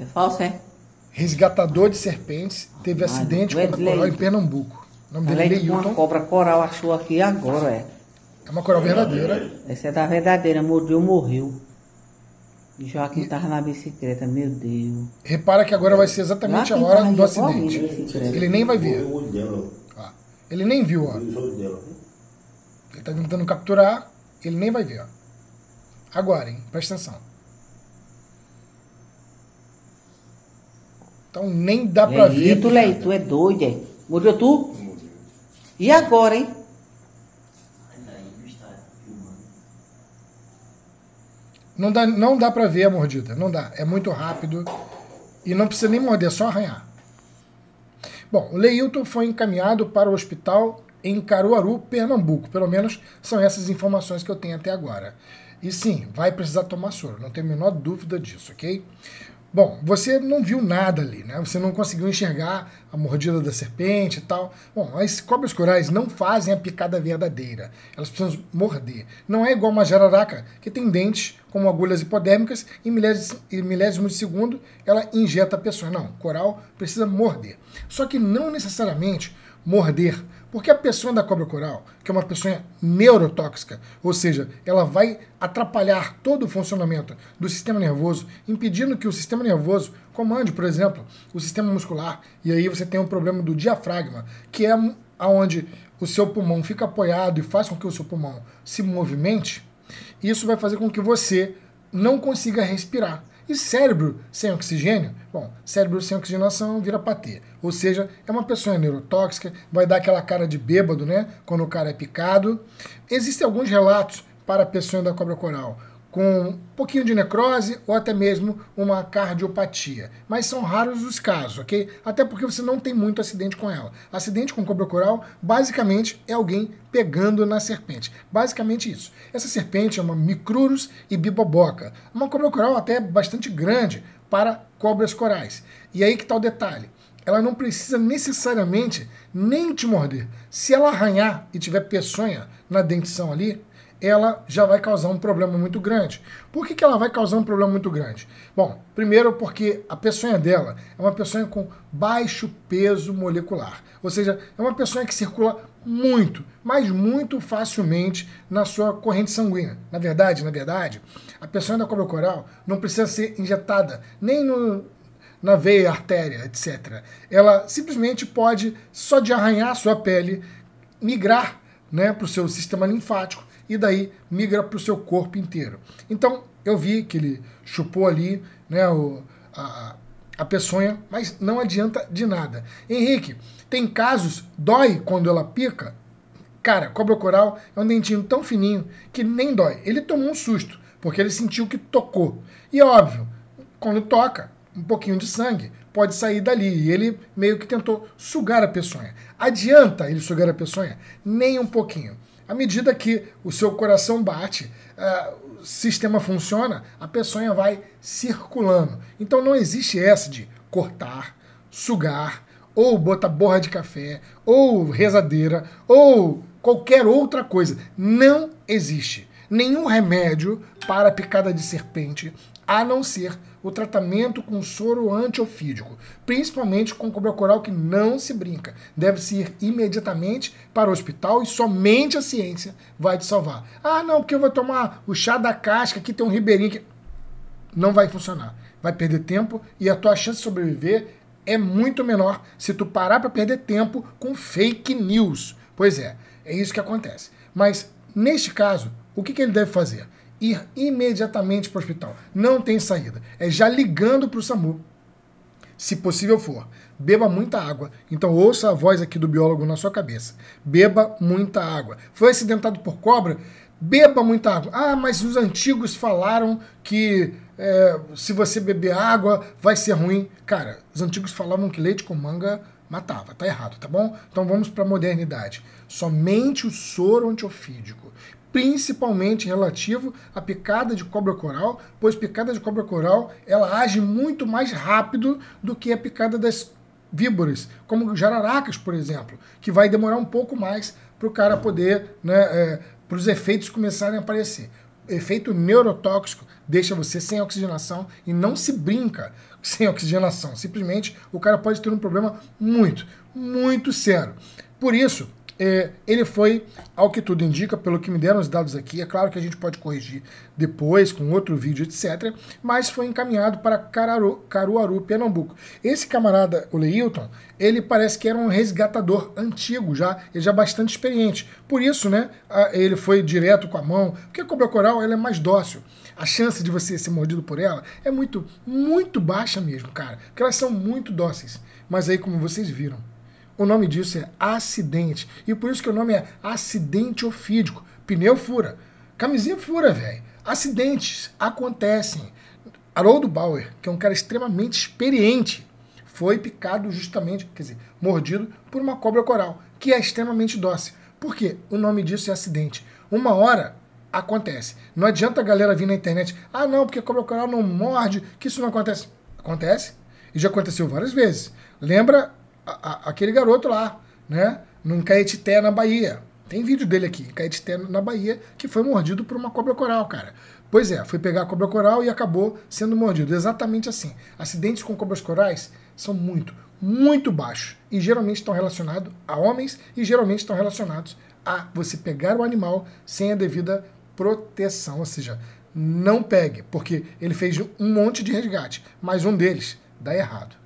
É falso, é? Resgatador de serpentes, teve Mas acidente com a coral em Pernambuco. O nome dele é Leilton. Uma cobra coral achou aqui agora, é. É uma coral verdadeira. Essa é da verdadeira, mordeu, morreu. Joaquim estava na bicicleta, meu Deus. Repara que agora vai ser exatamente Joaquim a hora do acidente. Ele nem vai ver. Ó, ah, ele nem viu, ó. Ele está tentando capturar, ele nem vai ver, ó. Agora, hein? Presta atenção. Então nem dá para ver. Tu, lei, tu é doido, hein? Morreu tu? E agora, hein? Não dá, não dá pra ver a mordida, não dá. É muito rápido e não precisa nem morder, é só arranhar. Bom, o Leilton foi encaminhado para o hospital em Caruaru, Pernambuco. Pelo menos são essas informações que eu tenho até agora. E sim, vai precisar tomar soro, não tenho a menor dúvida disso, ok? Bom, você não viu nada ali, né? Você não conseguiu enxergar a mordida da serpente e tal. Bom, as cobras corais não fazem a picada verdadeira. Elas precisam morder. Não é igual uma jararaca, que tem dentes como agulhas hipodérmicas e milésimos, milésimos de segundo ela injeta a pessoa. Não, coral precisa morder. Só que não necessariamente morder porque a pessoa da cobra coral, que é uma pessoa neurotóxica, ou seja, ela vai atrapalhar todo o funcionamento do sistema nervoso, impedindo que o sistema nervoso comande, por exemplo, o sistema muscular, e aí você tem um problema do diafragma, que é aonde o seu pulmão fica apoiado e faz com que o seu pulmão se movimente, isso vai fazer com que você não consiga respirar. E cérebro sem oxigênio? Bom, cérebro sem oxigenação vira patê. Ou seja, é uma pessoa neurotóxica, vai dar aquela cara de bêbado, né? Quando o cara é picado. Existem alguns relatos para a pessoa da cobra coral com um pouquinho de necrose ou até mesmo uma cardiopatia. Mas são raros os casos, ok? Até porque você não tem muito acidente com ela. Acidente com cobra coral, basicamente, é alguém pegando na serpente. Basicamente isso. Essa serpente é uma Micrurus e biboboca. Uma cobra coral até é bastante grande para cobras corais. E aí que está o detalhe ela não precisa necessariamente nem te morder. Se ela arranhar e tiver peçonha na dentição ali, ela já vai causar um problema muito grande. Por que, que ela vai causar um problema muito grande? Bom, primeiro porque a peçonha dela é uma peçonha com baixo peso molecular, ou seja, é uma peçonha que circula muito, mas muito facilmente na sua corrente sanguínea. Na verdade, na verdade, a peçonha da cobra coral não precisa ser injetada nem no, na veia, artéria, etc. Ela simplesmente pode, só de arranhar a sua pele, migrar né, para o seu sistema linfático e daí migra para o seu corpo inteiro. Então eu vi que ele chupou ali né, o, a, a peçonha, mas não adianta de nada. Henrique, tem casos, dói quando ela pica? Cara, cobra coral é um dentinho tão fininho que nem dói. Ele tomou um susto, porque ele sentiu que tocou. E é óbvio, quando toca, um pouquinho de sangue pode sair dali. E ele meio que tentou sugar a peçonha. Adianta ele sugar a peçonha? Nem um pouquinho. À medida que o seu coração bate, é, o sistema funciona, a peçonha vai circulando. Então não existe essa de cortar, sugar, ou botar borra de café, ou rezadeira, ou qualquer outra coisa. Não existe nenhum remédio para picada de serpente, a não ser o tratamento com soro antiofídico, principalmente com cobra-coral que não se brinca. Deve-se ir imediatamente para o hospital e somente a ciência vai te salvar. Ah, não, porque eu vou tomar o chá da casca, que tem um ribeirinho que... Não vai funcionar. Vai perder tempo e a tua chance de sobreviver é muito menor se tu parar para perder tempo com fake news. Pois é, é isso que acontece. Mas neste caso, o que, que ele deve fazer? Ir imediatamente para o hospital. Não tem saída. É já ligando para o SAMU. Se possível for, beba muita água. Então ouça a voz aqui do biólogo na sua cabeça. Beba muita água. Foi acidentado por cobra? Beba muita água. Ah, mas os antigos falaram que é, se você beber água vai ser ruim. Cara, os antigos falavam que leite com manga matava. Tá errado, tá bom? Então vamos para a modernidade. Somente o soro antiofídico principalmente relativo à picada de cobra coral, pois picada de cobra coral ela age muito mais rápido do que a picada das víboras, como jararacas, por exemplo, que vai demorar um pouco mais para o cara poder, né, é, para os efeitos começarem a aparecer. Efeito neurotóxico deixa você sem oxigenação e não se brinca sem oxigenação. Simplesmente o cara pode ter um problema muito, muito sério. Por isso, é, ele foi, ao que tudo indica, pelo que me deram os dados aqui, é claro que a gente pode corrigir depois com outro vídeo, etc. Mas foi encaminhado para Cararu, Caruaru, Pernambuco. Esse camarada, o Leilton, ele parece que era um resgatador antigo já, ele já é bastante experiente. Por isso, né, ele foi direto com a mão, porque a cobra coral ela é mais dócil. A chance de você ser mordido por ela é muito, muito baixa mesmo, cara, porque elas são muito dóceis. Mas aí, como vocês viram, o nome disso é acidente. E por isso que o nome é acidente ofídico. Pneu fura. Camisinha fura, velho. Acidentes acontecem. Haroldo Bauer, que é um cara extremamente experiente, foi picado justamente, quer dizer, mordido por uma cobra coral, que é extremamente dócil. Por quê? O nome disso é acidente. Uma hora acontece. Não adianta a galera vir na internet, ah não, porque cobra coral não morde, que isso não acontece. Acontece. E já aconteceu várias vezes. Lembra a, a, aquele garoto lá, né? No Caetité, na Bahia. Tem vídeo dele aqui, em Caetité, na Bahia, que foi mordido por uma cobra coral, cara. Pois é, foi pegar a cobra coral e acabou sendo mordido. Exatamente assim. Acidentes com cobras corais são muito, muito baixos. E geralmente estão relacionados a homens e geralmente estão relacionados a você pegar o animal sem a devida proteção. Ou seja, não pegue, porque ele fez um monte de resgate, mas um deles dá errado.